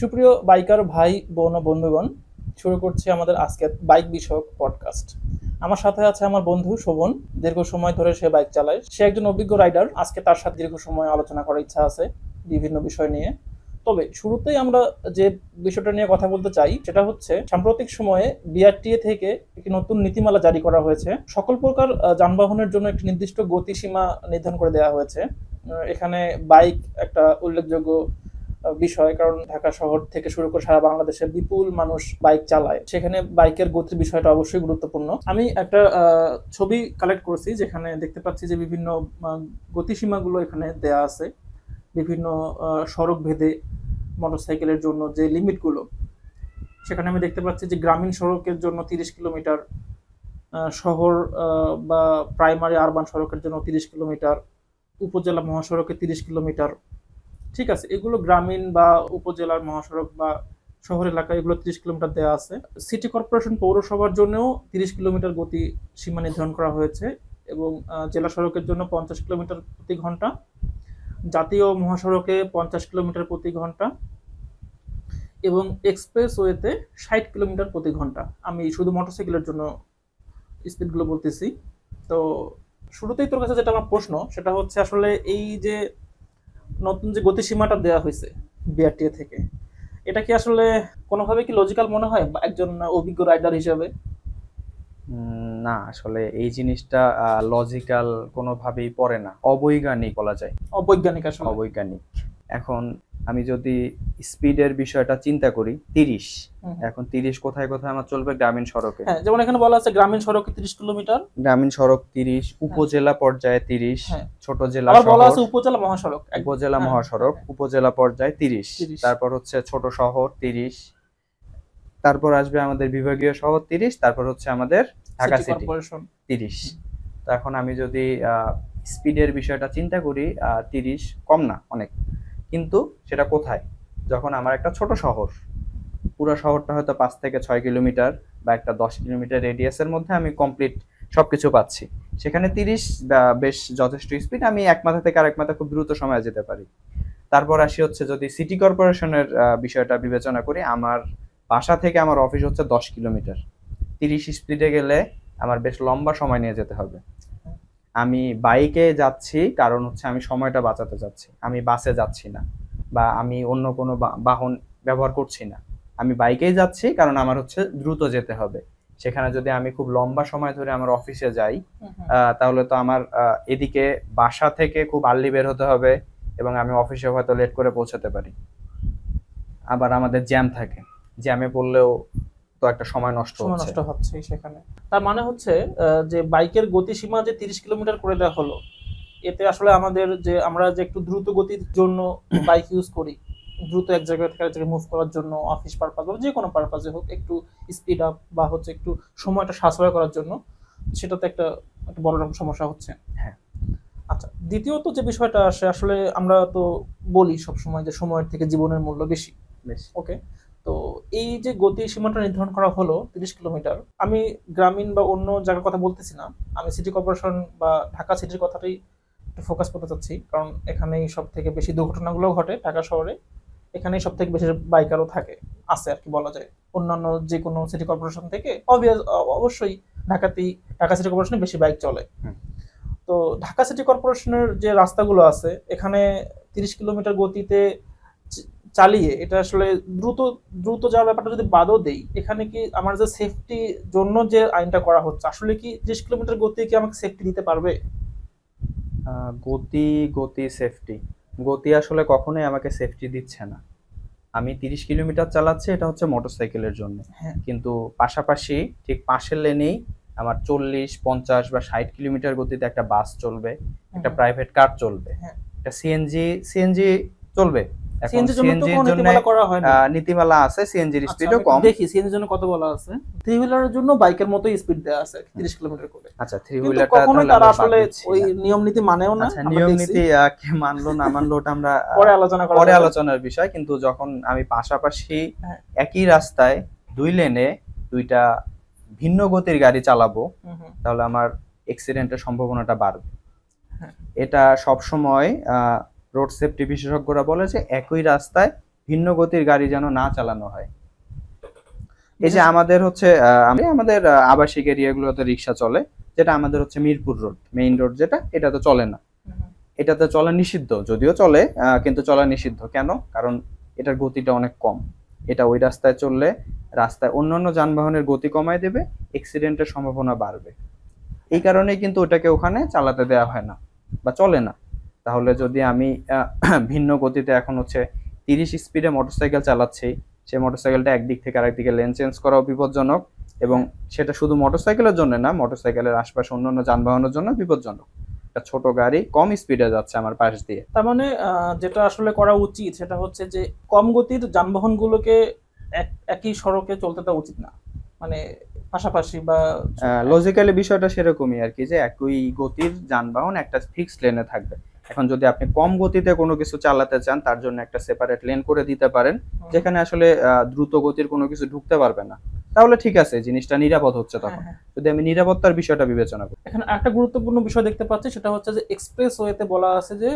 সুপ্রিয় বাইকার ভাই বোন ও বন্ধুগণ শুরু করছি আমাদের আজকের বাইক বিষয়ক পডকাস্ট আমার সাথে আছে আমার বন্ধু শোভন দীর্ঘ সময় ধরে সে বাইক চালায় সে একজন অভিজ্ঞ রাইডার আজকে তার সাথে দীর্ঘ সময় আলোচনা করার ইচ্ছা আছে বিভিন্ন বিষয় নিয়ে তবে শুরুতেই আমরা যে বিষয়টা নিয়ে কথা বলতে চাই সেটা হচ্ছে সাম্প্রতিক সময়ে বিআরটিএ থেকে একটি নতুন নীতিমালা জারি করা হয়েছে সকল প্রকার যানবাহনের জন্য একটি নির্দিষ্ট গতিসীমা নির্ধারণ করে দেওয়া হয়েছে এখানে বাইক একটা উল্লেখযোগ্য বিষয় কারণ ঢাকা শহর থেকে শুরু করে সারা বাংলাদেশে বিপুল মানুষ বাইক চালায় সেখানে বাইকের গতির বিষয়টা অবশ্যই গুরুত্বপূর্ণ আমি একটা ছবি কালেক্ট করেছি যেখানে দেখতে পাচ্ছি যে বিভিন্ন গতিসীমাগুলো এখানে দেয়া আছে বিভিন্ন সড়ক ভেদে মোটরসাইকেলের জন্য যে লিমিটগুলো সেখানে আমি দেখতে পাচ্ছি যে গ্রামীণ সড়কের জন্য তিরিশ কিলোমিটার শহর বা প্রাইমারি আরবান সড়কের জন্য তিরিশ কিলোমিটার উপজেলা মহাসড়কে তিরিশ কিলোমিটার ঠিক আছে এগুলো গ্রামীণ বা উপজেলার মহাসড়ক বা শহর এলাকায় এগুলো তিরিশ কিলোমিটার দেওয়া আছে সিটি কর্পোরেশন পৌরসভার জন্যও তিরিশ কিলোমিটার গতি সীমা নির্ধারণ করা হয়েছে এবং জেলা সড়কের জন্য পঞ্চাশ কিলোমিটার প্রতি ঘন্টা জাতীয় মহাসড়কে পঞ্চাশ কিলোমিটার প্রতি ঘন্টা এবং এক্সপ্রেসওয়েতে ষাট কিলোমিটার প্রতি ঘন্টা আমি শুধু মোটরসাইকেলের জন্য স্পিডগুলো বলতেছি তো শুরুতেই তোর কাছে যেটা আমার প্রশ্ন সেটা হচ্ছে আসলে এই যে নতুন যে গতিসীমাটা দেওয়া হয়েছে বিআরটিএ থেকে এটা কি আসলে কোনোভাবে কি লজিক্যাল মনে হয় একজন অভিজ্ঞ রাইডার হিসেবে না আসলে এই জিনিসটা লজিক্যাল কোনোভাবেই পড়ে না অবৈজ্ঞানিক বলা যায় অবৈজ্ঞানিক আসলে অবৈজ্ঞানিক এখন আমি যদি স্পিডের বিষয়টা চিন্তা করি তিরিশ এখন তিরিশ কোথায় কোথায় আমার চলবে গ্রামীণ সড়কে হ্যাঁ, যেমন এখানে বলা আছে গ্রামীণ সড়কে তিরিশ কিলোমিটার গ্রামীণ সড়ক তিরিশ হ্যাঁ। উপজেলা পর্যায়ে তিরিশ হ্যাঁ। ছোট জেলা বলা আছে উপজেলা মহাসড়ক উপজেলা মহাসড়ক উপজেলা পর্যায়ে তিরিশ তারপর হচ্ছে ছোট শহর তিরিশ তারপর আসবে আমাদের বিভাগীয় শহর তিরিশ তারপর হচ্ছে আমাদের ঢাকা সিটি তিরিশ তো এখন আমি যদি স্পিডের বিষয়টা চিন্তা করি তিরিশ কম না অনেক কিন্তু সেটা কোথায় যখন আমার একটা ছোট শহর পুরো শহরটা হয়তো পাঁচ থেকে ছয় কিলোমিটার বা একটা দশ কিলোমিটার রেডিয়াসের মধ্যে আমি কমপ্লিট সব কিছু পাচ্ছি সেখানে তিরিশ বেশ যথেষ্ট স্পিড আমি এক মাথা থেকে আরেক মাথা খুব দ্রুত সময়ে যেতে পারি তারপর আসি হচ্ছে যদি সিটি কর্পোরেশনের বিষয়টা বিবেচনা করি আমার বাসা থেকে আমার অফিস হচ্ছে দশ কিলোমিটার তিরিশ স্পিডে গেলে আমার বেশ লম্বা সময় নিয়ে যেতে হবে আমি বাইকে যাচ্ছি কারণ হচ্ছে আমি সময়টা বাঁচাতে যাচ্ছি আমি বাসে যাচ্ছি না বা আমি অন্য কোনো বাহন ব্যবহার করছি না আমি বাইকেই যাচ্ছি কারণ আমার হচ্ছে দ্রুত যেতে হবে সেখানে যদি আমি খুব লম্বা সময় ধরে আমার অফিসে যাই তাহলে তো আমার এদিকে বাসা থেকে খুব আর্লি বের হতে হবে এবং আমি অফিসে হয়তো লেট করে পৌঁছাতে পারি আবার আমাদের জ্যাম থাকে জ্যামে পড়লেও তো একটা সময় নষ্ট হচ্ছে নষ্ট হচ্ছে সেখানে তার মানে হচ্ছে যে বাইকের গতিসীমা যে 30 কিলোমিটার করে দেওয়া হলো এতে আসলে আমাদের যে আমরা যে একটু দ্রুত গতির জন্য বাইক ইউজ করি দ্রুত এক জায়গা থেকে মুভ করার জন্য অফিস পারপাস বা যে কোনো পারপাসে হোক একটু স্পিড আপ বা হচ্ছে একটু সময়টা সাশ্রয় করার জন্য সেটাতে একটা একটা বড় রকম সমস্যা হচ্ছে হ্যাঁ আচ্ছা দ্বিতীয়ত যে বিষয়টা আসে আসলে আমরা তো বলি সবসময় যে সময়ের থেকে জীবনের মূল্য বেশি ওকে তো এই যে গতি সীমাটা নির্ধারণ করা হলো তিরিশ কিলোমিটার আমি গ্রামীণ বা অন্য জায়গার কথা বলতেছি না আমি সিটি কর্পোরেশন বা ঢাকা সিটির কথাটাই একটু ফোকাস করতে চাচ্ছি কারণ এখানেই সব থেকে বেশি দুর্ঘটনাগুলো ঘটে ঢাকা শহরে এখানেই সব থেকে বেশি বাইকারও থাকে আছে আর কি বলা যায় অন্যান্য যে কোনো সিটি কর্পোরেশন থেকে অবভিয়াস অবশ্যই ঢাকাতেই ঢাকা সিটি কর্পোরেশনে বেশি বাইক চলে তো ঢাকা সিটি কর্পোরেশনের যে রাস্তাগুলো আছে এখানে তিরিশ কিলোমিটার গতিতে চালিয়ে এটা আসলে দ্রুত দ্রুত যাওয়ার ব্যাপারটা যদি বাদও দেই এখানে কি আমার যে সেফটি জন্য যে আইনটা করা হচ্ছে আসলে কি ত্রিশ কিলোমিটার গতি কি আমাকে সেফটি দিতে পারবে গতি গতি সেফটি গতি আসলে কখনোই আমাকে সেফটি দিচ্ছে না আমি তিরিশ কিলোমিটার চালাচ্ছি এটা হচ্ছে মোটরসাইকেলের জন্য হ্যাঁ। কিন্তু পাশাপাশি ঠিক পাশের লেনেই আমার চল্লিশ পঞ্চাশ বা ষাট কিলোমিটার গতিতে একটা বাস চলবে একটা প্রাইভেট হ্যাঁ। কার চলবে হ্যাঁ। একটা সিএনজি সিএনজি চলবে নীতিমালা আছে থ্রি আচ্ছা, জন্য আচ্ছা, বাইকের আচ্ছা, আলোচনার বিষয় কিন্তু যখন আমি পাশাপাশি হ্যাঁ। একই রাস্তায় দুই লেনে দুইটা ভিন্ন গতির গাড়ি চালাবো তাহলে আমার এক্সিডেন্টের সম্ভাবনাটা বাড়বে হ্যাঁ। এটা সব সময় রোড সেফটি বিশেষজ্ঞরা বলেছে একই রাস্তায় ভিন্ন গতির গাড়ি যেন না চালানো হয় এই যে আমাদের হচ্ছে আমাদের আবাসিক এরিয়াগুলোতে রিক্সা চলে যেটা আমাদের হচ্ছে মিরপুর রোড মেইন রোড যেটা এটা তো চলে না এটাতে চলা নিষিদ্ধ যদিও চলে কিন্তু চলা নিষিদ্ধ কেন কারণ এটার গতিটা অনেক কম এটা ওই রাস্তায় চললে রাস্তায় অন্যান্য যানবাহনের গতি কমায় দেবে অ্যাক্সিডেন্টের সম্ভাবনা বাড়বে এই কারণে কিন্তু ওটাকে ওখানে চালাতে দেওয়া হয় না বা চলে না তাহলে যদি আমি ভিন্ন গতিতে এখন হচ্ছে তিরিশ স্পিডে মোটরসাইকেল চালাচ্ছি সেই মোটরসাইকেলটা একদিক থেকে আরেকদিকে লেন চেঞ্জ করাও বিপজ্জনক এবং সেটা শুধু মোটরসাইকেলের জন্য না মোটরসাইকেলের আশপাশে অন্যান্য যানবাহনের জন্য বিপজ্জনক ছোট গাড়ি কম স্পিডে যাচ্ছে আমার পাশ দিয়ে তার মানে যেটা আসলে করা উচিত সেটা হচ্ছে যে কম গতির যানবাহনগুলোকে একই সড়কে চলতে দেওয়া উচিত না মানে পাশাপাশি বা লজিক্যালি বিষয়টা সেরকমই আর কি যে একই গতির যানবাহন একটা ফিক্সড লেনে থাকবে এখন যদি আপনি কম গতিতে কোনো কিছু চালাতে চান তার জন্য একটা সেপারেট লেন করে দিতে পারেন যেখানে আসলে দ্রুত গতির কোনো কিছু ঢুকতে পারবে না তাহলে ঠিক আছে জিনিসটা নিরাপদ হচ্ছে তখন হ্যাঁ, হ্যাঁ। যদি আমি নিরাপত্তার বিষয়টা বিবেচনা করি এখানে একটা গুরুত্বপূর্ণ বিষয় দেখতে পাচ্ছি সেটা হচ্ছে যে এক্সপ্রেস ওয়েতে বলা আছে যে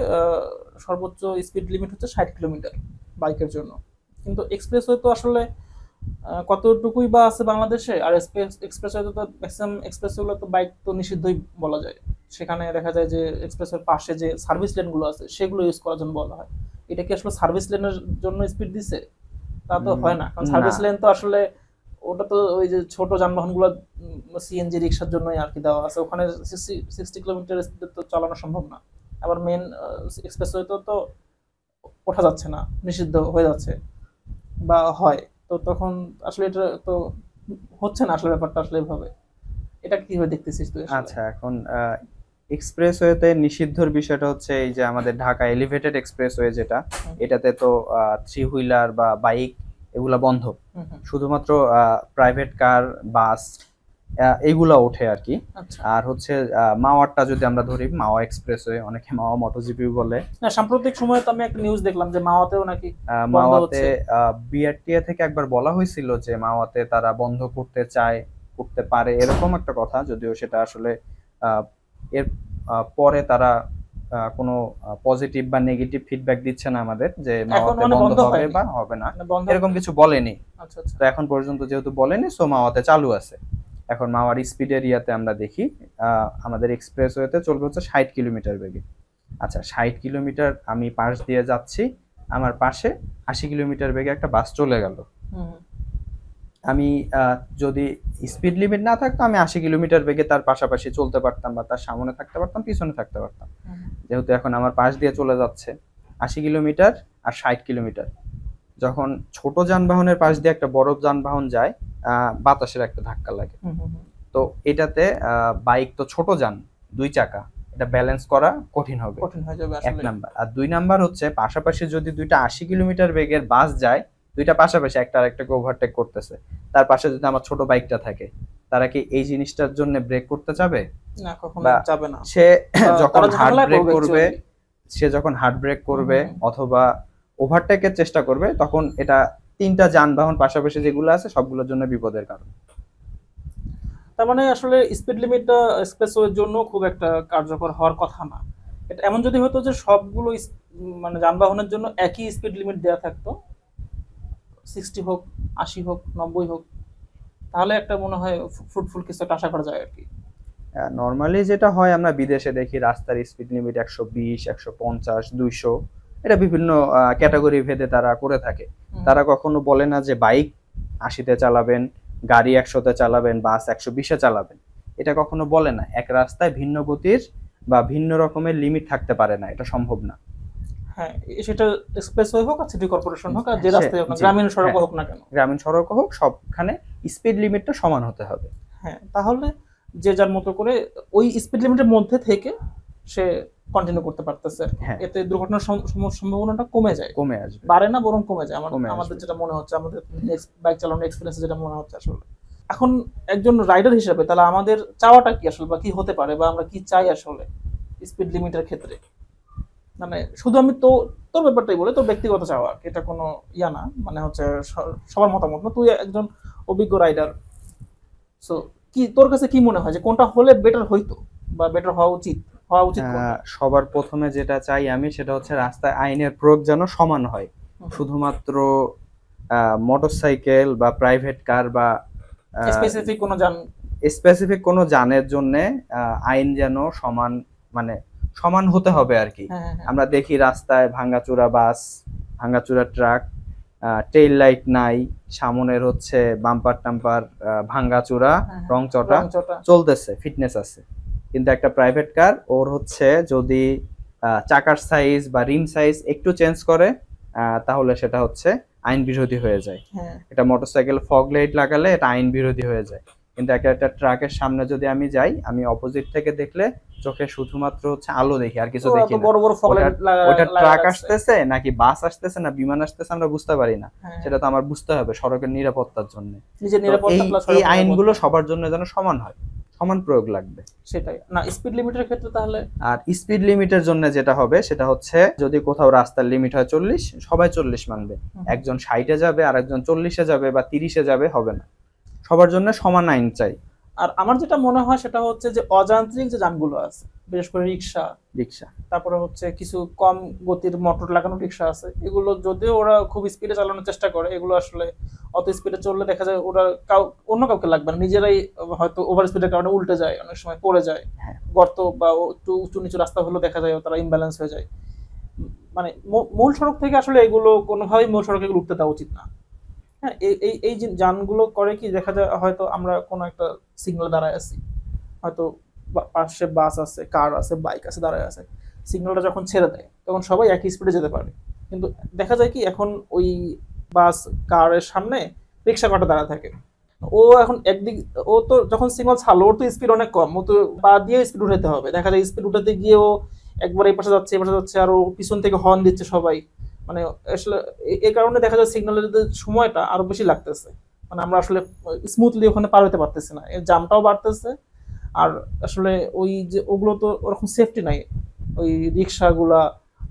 সর্বোচ্চ স্পিড লিমিট হচ্ছে ষাট কিলোমিটার বাইকের জন্য কিন্তু এক্সপ্রেস ওয়ে তো আসলে কতটুকুই বা আছে বাংলাদেশে আর এক্সপ্রেস এক্সপ্রেস ওয়ে তো ম্যাক্সিমাম এক্সপ্রেস ওয়েগুলো তো বাইক তো নিষিদ্ধই বলা যায় সেখানে দেখা যায় যে এক্সপ্রেসের পাশে যে সার্ভিস লেনগুলো আছে সেগুলো ইউজ করার জন্য বলা হয় এটা কি আসলে সার্ভিস লেনের জন্য স্পিড দিছে তা তো হয় না কারণ সার্ভিস লেন তো আসলে ওটা তো ওই যে ছোট যানবাহনগুলো সিএনজি রিক্সার জন্যই আর কি দেওয়া আছে ওখানে সিক্সটি কিলোমিটার স্পিডে তো চালানো সম্ভব না আবার মেন এক্সপ্রেস তো তো ওঠা যাচ্ছে না নিষিদ্ধ হয়ে যাচ্ছে বা হয় তো তখন আসলে এটা তো হচ্ছে না আসলে ব্যাপারটা আসলে এভাবে এটা কিভাবে দেখতেছিস তুই আচ্ছা এখন এক্সপ্রেসওয়েতে নিষিদ্ধর বিষয়টা হচ্ছে এই যে আমাদের ঢাকা এলিভেটেড এক্সপ্রেসওয়ে যেটা এটাতে তো থ্রি হুইলার বা বাইক এগুলা বন্ধ শুধুমাত্র প্রাইভেট কার বাস এইগুলা ওঠে আর কি আচ্ছা। আর হচ্ছে মাওয়ারটা যদি আমরা ধরি মাওয়া এক্সপ্রেসওয়ে অনেকে মাওয়া মোটোজিপি বলে না সাম্প্রতিক সময়ে তো আমি একটা নিউজ দেখলাম যে মাওয়াতেও নাকি মাওয়াতে বিআরটিএ থেকে একবার বলা হয়েছিল যে মাওয়াতে তারা বন্ধ করতে চায় করতে পারে এরকম একটা কথা যদিও সেটা আসলে এর পরে তারা কোনো পজিটিভ বা নেগেটিভ ফিডব্যাক দিচ্ছে না আমাদের যে মাওয়াতে মানে বন্ধ হবে বা হবে না মানে এরকম কিছু বলেনি আচ্ছা, আচ্ছা। তো এখন পর্যন্ত যেহেতু বলেনি সো মাওয়াতে চালু আছে এখন মাওয়ার স্পিড এরিয়াতে আমরা দেখি আমাদের এক্সপ্রেস এক্সপ্রেসওয়েতে চলবে হচ্ছে ষাট কিলোমিটার বেগে আচ্ছা ষাট কিলোমিটার আমি পাশ দিয়ে যাচ্ছি আমার পাশে আশি কিলোমিটার বেগে একটা বাস চলে গেল আমি যদি স্পিড লিমিট না থাকতো আমি আশি কিলোমিটার বেগে তার পাশাপাশি চলতে পারতাম বা তার সামনে থাকতে পারতাম পিছনে থাকতে পারতাম যেহেতু এখন আমার পাশ দিয়ে চলে যাচ্ছে আশি কিলোমিটার আর ষাট কিলোমিটার যখন ছোট যানবাহনের পাশ দিয়ে একটা বড় যানবাহন যায় বাতাসের একটা ধাক্কা লাগে তো এটাতে বাইক তো ছোট যান দুই চাকা এটা ব্যালেন্স করা কঠিন হবে কঠিন হয়ে যাবে এক নাম্বার আর দুই নাম্বার হচ্ছে পাশাপাশি যদি দুইটা আশি কিলোমিটার বেগের বাস যায় দুইটা পাশাপাশি একটা আরেকটাকে ওভারটেক করতেছে তার পাশে যদি আমার ছোট বাইকটা থাকে তারা কি এই জিনিসটার জন্য ব্রেক করতে যাবে না কখনো যাবে না সে যখন হার্ড ব্রেক করবে সে যখন হার্ড ব্রেক করবে অথবা ওভারটেকের চেষ্টা করবে তখন এটা তিনটা যানবাহন পাশাপাশি যেগুলো আছে সবগুলোর জন্য বিপদের কারণ তার মানে আসলে স্পিড লিমিটটা স্পেসওয়ের জন্য খুব একটা কার্যকর হওয়ার কথা না এটা এমন যদি হতো যে সবগুলো মানে যানবাহনের জন্য একই স্পিড লিমিট দেওয়া থাকতো সিক্সটি হোক আশি হোক নব্বই হোক তাহলে একটা মনে হয় ফ্রুটফুল কিছু একটা আশা করা যায় আর কি নর্মালি যেটা হয় আমরা বিদেশে দেখি রাস্তার স্পিড লিমিট একশো বিশ একশো পঞ্চাশ দুইশো এটা বিভিন্ন ক্যাটাগরি ভেদে তারা করে থাকে তারা কখনো বলে না যে বাইক আশিতে চালাবেন গাড়ি একশোতে চালাবেন বাস একশো বিশে চালাবেন এটা কখনো বলে না এক রাস্তায় ভিন্ন গতির বা ভিন্ন রকমের লিমিট থাকতে পারে না এটা সম্ভব না হ্যাঁ সেটা এক্সপ্রেসওয়ে হোক আর সিটি কর্পোরেশন হোক আর যে রাস্তায় হোক গ্রামীণ সড়ক হ্যাঁ, হোক না কেন গ্রামীণ সড়ক হোক সবখানে স্পিড লিমিটটা সমান হতে হবে হ্যাঁ তাহলে যে যার মতো করে ওই স্পিড লিমিটের মধ্যে থেকে সে কন্টিনিউ করতে পারতেছে হ্যাঁ। এতে দুর্ঘটনার সম্ভাবনাটা কমে যায় কমে আসবে বাড়ে না বরং কমে যায় আমার আমাদের যেটা মনে হচ্ছে আমাদের বাইক চালানোর এক্সপিরিয়েন্স যেটা মনে হচ্ছে আসলে এখন একজন রাইডার হিসেবে তাহলে আমাদের চাওয়াটা কি আসলে বা কি হতে পারে বা আমরা কি চাই আসলে স্পিড লিমিটের ক্ষেত্রে মানে শুধু আমি তো তোর ব্যাপারটাই বলে তোর ব্যক্তিগত চাওয়া এটা কোনো ইয়া না মানে হচ্ছে সবার মতামত না তুই একজন অভিজ্ঞ রাইডার সো কি তোর কাছে কি মনে হয় যে কোনটা হলে বেটার হইতো বা বেটার হওয়া উচিত হওয়া উচিত সবার প্রথমে যেটা চাই আমি সেটা হচ্ছে রাস্তায় আইনের প্রয়োগ যেন সমান হয় শুধুমাত্র মোটরসাইকেল বা প্রাইভেট কার বা স্পেসিফিক কোনো যান স্পেসিফিক কোনো যানের জন্য আইন যেন সমান মানে সমান হতে হবে আর কি হ্যাঁ, হ্যাঁ। আমরা দেখি রাস্তায় ভাঙ্গাচুরা বাস ভাঙ্গাচুরা ট্রাক টেইল লাইট নাই সামনের হচ্ছে বাম্পার টাম্পার ভাঙ্গাচুরা হ্যাঁ, চটা চলতেছে ফিটনেস আছে কিন্তু একটা প্রাইভেট কার ওর হচ্ছে যদি চাকার সাইজ বা রিম সাইজ একটু চেঞ্জ করে তাহলে সেটা হচ্ছে আইন বিরোধী হয়ে যায় এটা মোটরসাইকেল ফগ লাইট লাগালে এটা আইন বিরোধী হয়ে যায় কিন্তু একটা একটা ট্রাকের সামনে যদি আমি যাই আমি অপোজিট থেকে দেখলে চোখে শুধুমাত্র হচ্ছে আলো দেখি আর কিছু দেখি বড় বড় ওটা ট্রাক আসতেছে নাকি বাস আসতেছে না বিমান আসতেছে আমরা বুঝতে পারি না হ্যাঁ। সেটা তো আমার বুঝতে হবে সড়কের নিরাপত্তার জন্য এই আইনগুলো সবার জন্য যেন সমান হয় সমান প্রয়োগ লাগবে সেটাই না স্পিড লিমিটের ক্ষেত্রে তাহলে আর স্পিড লিমিটের জন্য যেটা হবে সেটা হচ্ছে যদি কোথাও রাস্তার লিমিট হয় চল্লিশ সবাই চল্লিশ মানবে একজন ষাটে যাবে আর একজন চল্লিশে যাবে বা তিরিশে যাবে হবে না সবার জন্য সমান আইন চাই আর আমার যেটা মনে হয় সেটা হচ্ছে যে অযান্ত্রিক যে যানগুলো আছে বিশেষ করে রিক্সা রিক্সা তারপরে হচ্ছে কিছু কম গতির মোটর লাগানো রিক্সা আছে এগুলো যদিও ওরা খুব স্পিডে চালানোর চেষ্টা করে এগুলো আসলে অত স্পিডে চললে দেখা যায় ওরা কাউ অন্য কাউকে লাগবে না নিজেরাই হয়তো ওভার স্পিডের কারণে উল্টে যায় অনেক সময় পড়ে যায় হ্যাঁ। গর্ত বা একটু উঁচু নিচু রাস্তা হলেও দেখা যায় তারা ইমব্যালেন্স হয়ে যায় মানে মূল সড়ক থেকে আসলে এগুলো কোনোভাবেই মূল সড়কে উঠতে দেওয়া উচিত না হ্যাঁ এই এই যে যানগুলো করে কি দেখা যায় হয়তো আমরা কোনো একটা সিগনাল দাঁড়ায় আছি হয়তো পাশে বাস আছে কার আছে বাইক আছে দাঁড়ায় আছে সিগনালটা যখন ছেড়ে দেয় তখন সবাই একই স্পিডে যেতে পারে কিন্তু দেখা যায় কি এখন ওই বাস কারের সামনে রিক্সা কাটা দাঁড়া থাকে ও এখন একদিক ও তো যখন সিগন্যাল ছাড়লো ওর তো স্পিড অনেক কম ও তো পা দিয়ে স্পিড উঠাতে হবে দেখা যায় স্পিড উঠাতে গিয়ে ও একবার এই পাশে যাচ্ছে এই পাশে যাচ্ছে আর ও পিছন থেকে হর্ন দিচ্ছে সবাই মানে আসলে এ কারণে দেখা যায় সিগন্যালের সময়টা আরো বেশি লাগতেছে মানে আমরা আসলে স্মুথলি ওখানে পার হতে পারতেছি না এর জামটাও বাড়তেছে আর আসলে ওই যে ওগুলো তো ওরকম সেফটি নাই ওই রিক্সাগুলা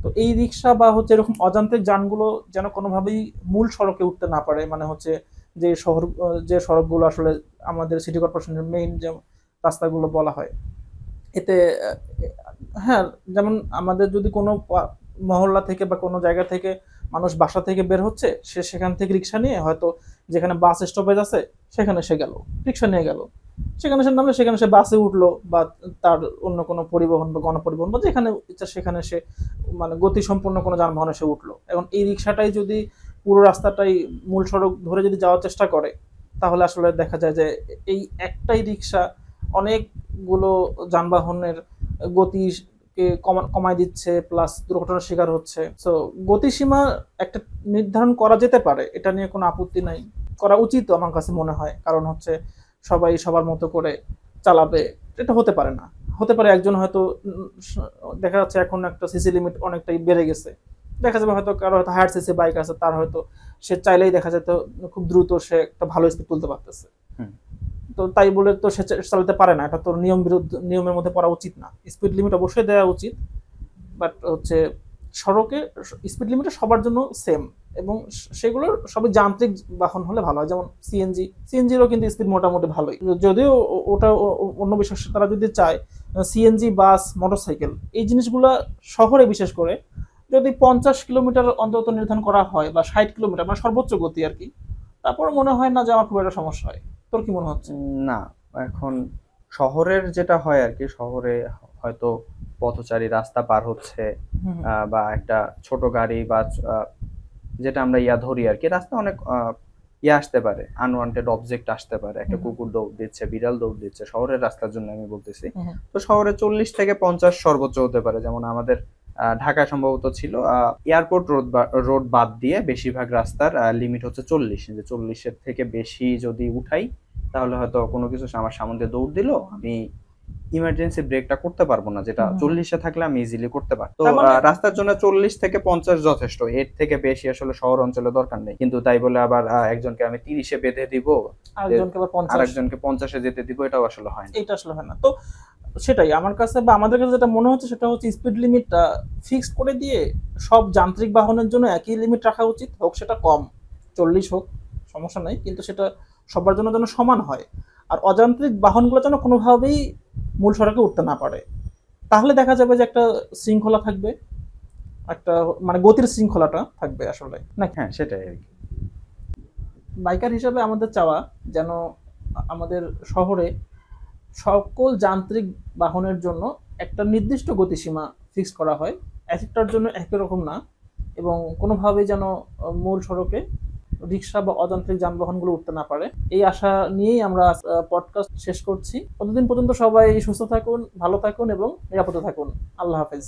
তো এই রিক্সা বা হচ্ছে এরকম অযান্ত্রিক যানগুলো যেন কোনোভাবেই মূল সড়কে উঠতে না পারে মানে হচ্ছে যে শহর যে সড়কগুলো আসলে আমাদের সিটি কর্পোরেশনের মেইন যে রাস্তাগুলো বলা হয় এতে হ্যাঁ যেমন আমাদের যদি কোনো মহল্লা থেকে বা কোনো জায়গা থেকে মানুষ বাসা থেকে বের হচ্ছে সে সেখান থেকে রিক্সা নিয়ে হয়তো যেখানে বাস স্টপেজ আছে সেখানে সে গেল রিক্সা নিয়ে গেল সেখানে সে নামলে সেখানে সে বাসে উঠলো বা তার অন্য কোনো পরিবহন বা গণপরিবহন বা যেখানে ইচ্ছা সেখানে সে মানে গতিসম্পন্ন কোনো যানবাহনে সে উঠলো এখন এই রিক্সাটাই যদি পুরো রাস্তাটাই মূল সড়ক ধরে যদি যাওয়ার চেষ্টা করে তাহলে আসলে দেখা যায় যে এই একটাই রিক্সা অনেকগুলো যানবাহনের গতি কে কমায় দিচ্ছে প্লাস দুর্ঘটনার শিকার হচ্ছে সো গতিসীমা একটা নির্ধারণ করা যেতে পারে এটা নিয়ে কোনো আপত্তি নাই করা উচিত আমার কাছে মনে হয় কারণ হচ্ছে সবাই সবার মতো করে চালাবে এটা হতে পারে না হতে পারে একজন হয়তো দেখা যাচ্ছে এখন একটা সিসি লিমিট অনেকটাই বেড়ে গেছে দেখা যাবে হয়তো কারো হয়তো হায়ার সিসি বাইক আছে তার হয়তো সে চাইলেই দেখা যেত খুব দ্রুত সে একটা ভালো স্পিড তুলতে পারতেছে তো তাই বলে তো সে চালাতে পারে না এটা তো নিয়ম বিরুদ্ধ নিয়মের মধ্যে পড়া উচিত না স্পিড লিমিট অবশ্যই দেওয়া উচিত বাট হচ্ছে সড়কে স্পিড লিমিটে সবার জন্য সেম এবং সেগুলো সবই যান্ত্রিক বাহন হলে ভালো হয় যেমন সিএনজি সিএনজিরও কিন্তু স্পিড মোটামুটি ভালোই যদিও ওটা অন্য বিশ্বাস তারা যদি চায় সিএনজি বাস মোটরসাইকেল এই জিনিসগুলো শহরে বিশেষ করে যদি পঞ্চাশ কিলোমিটার অন্তত নির্ধারণ করা হয় বা ষাট কিলোমিটার মানে সর্বোচ্চ গতি আর কি তারপর মনে হয় না যে আমার খুব একটা সমস্যা হয় তোর কি মনে হচ্ছে না এখন শহরের যেটা হয় আর কি শহরে হয়তো পথচারী রাস্তা পার হচ্ছে বা একটা ছোট গাড়ি বা যেটা আমরা ইয়া ধরি আর কি রাস্তা অনেক ইয়ে আসতে পারে আনওয়ান্টেড অবজেক্ট আসতে পারে একটা কুকুর দৌড় দিচ্ছে বিড়াল দৌড় দিচ্ছে শহরের রাস্তার জন্য আমি বলতেছি তো শহরে চল্লিশ থেকে পঞ্চাশ সর্বোচ্চ হতে পারে যেমন আমাদের ঢাকা সম্ভবত ছিল এয়ারপোর্ট রোড রোড বাদ দিয়ে বেশিরভাগ রাস্তার লিমিট হচ্ছে চল্লিশ যে চল্লিশের থেকে বেশি যদি উঠাই তাহলে হয়তো কোনো কিছু আমার সামনে দৌড় দিল আমি ইমার্জেন্সি ব্রেকটা করতে পারবো না যেটা চল্লিশে থাকলে আমি ইজিলি করতে পারবো তো মানে- রাস্তার জন্য চল্লিশ থেকে পঞ্চাশ যথেষ্ট এর থেকে বেশি আসলে শহর অঞ্চলে দরকার নেই কিন্তু তাই বলে আবার একজনকে আমি তিরিশে বেঁধে দিব আরেকজনকে পঞ্চাশে যেতে দিব এটাও আসলে হয় না এটা আসলে হয় না তো সেটাই আমার কাছে বা আমাদের কাছে যেটা মনে হচ্ছে সেটা হচ্ছে স্পিড লিমিটটা ফিক্সড করে দিয়ে সব যান্ত্রিক বাহনের জন্য একই লিমিট রাখা উচিত হোক সেটা কম চল্লিশ হোক সমস্যা নাই কিন্তু সেটা সবার জন্য যেন সমান হয় আর অযান্ত্রিক বাহনগুলো যেন কোনোভাবেই মূল সড়কে উঠতে না পারে তাহলে দেখা যাবে যে একটা শৃঙ্খলা থাকবে একটা মানে গতির শৃঙ্খলাটা থাকবে আসলে না হ্যাঁ সেটাই আর কি বাইকার হিসাবে আমাদের চাওয়া যেন আমাদের শহরে সকল যান্ত্রিক বাহনের জন্য একটা নির্দিষ্ট গতিসীমা ফিক্স করা হয় এক একটার জন্য একই রকম না এবং কোনোভাবে যেন মূল সড়কে রিক্সা বা অযান্ত্রিক যানবাহনগুলো উঠতে না পারে এই আশা নিয়েই আমরা পডকাস্ট শেষ করছি ততদিন পর্যন্ত সবাই সুস্থ থাকুন ভালো থাকুন এবং নিরাপদে থাকুন আল্লাহ হাফেজ